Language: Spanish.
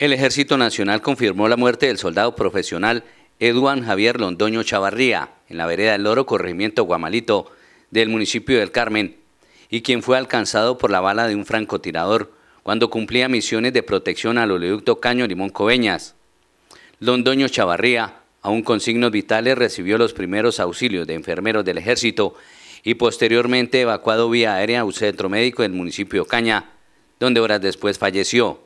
El Ejército Nacional confirmó la muerte del soldado profesional Eduan Javier Londoño Chavarría en la vereda del Loro, corregimiento Guamalito, del municipio del Carmen, y quien fue alcanzado por la bala de un francotirador cuando cumplía misiones de protección al oleoducto Caño Limón Coveñas. Londoño Chavarría, aún con signos vitales, recibió los primeros auxilios de enfermeros del Ejército y posteriormente evacuado vía aérea a un centro médico del municipio Caña, donde horas después falleció.